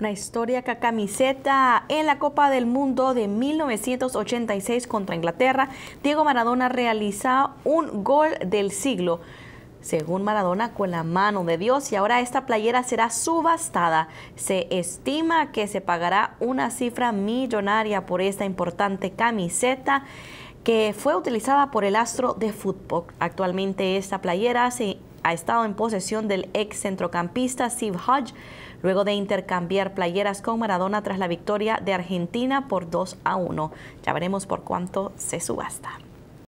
una histórica camiseta en la Copa del Mundo de 1986 contra Inglaterra. Diego Maradona realiza un gol del siglo según Maradona, con la mano de Dios y ahora esta playera será subastada. Se estima que se pagará una cifra millonaria por esta importante camiseta que fue utilizada por el astro de fútbol. Actualmente esta playera se ha estado en posesión del ex centrocampista Steve Hodge luego de intercambiar playeras con Maradona tras la victoria de Argentina por 2 a 1. Ya veremos por cuánto se subasta.